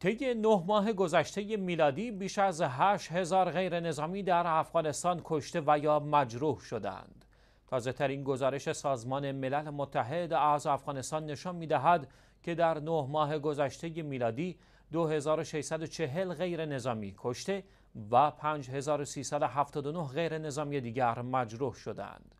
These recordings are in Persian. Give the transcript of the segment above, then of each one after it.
طی نه ماه گذشته میلادی بیش از 8 هزار غیر نظامی در افغانستان کشته و یا مجروح شدند. تازه ترین گزارش سازمان ملل متحد از افغانستان نشان می دهد که در نه ماه گذشته میلادی 2640 غیر نظامی کشته و 5379 غیر نظامی دیگر مجروح شدند.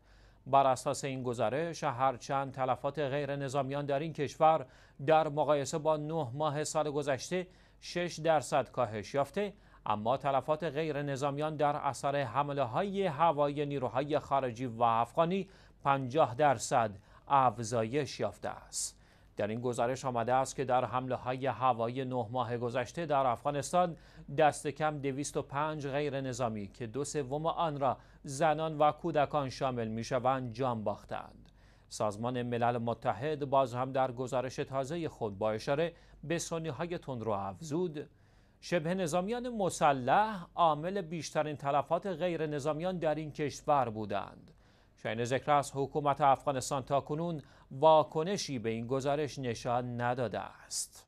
بر اساس این گزارش هرچند تلفات غیر نظامیان در این کشور در مقایسه با نه ماه سال گذشته 6 درصد کاهش یافته اما تلفات غیر نظامیان در اثر حمله های هوایی نیروهای خارجی و افغانی 50 درصد افزایش یافته است در این گزارش آمده است که در حمله های هوایی نه ماه گذشته در افغانستان دست کم 205 غیر نظامی که دو سوم آن را زنان و کودکان شامل می شوند جان باختند. سازمان ملل متحد باز هم در گزارش تازه خود با اشاره به سنی های تندرو افزود شبه نظامیان مسلح عامل بیشترین تلفات غیر نظامیان در این کشور بودند. شاین ذکر حکومت افغانستان تا کنون واکنشی به این گزارش نشان نداده است.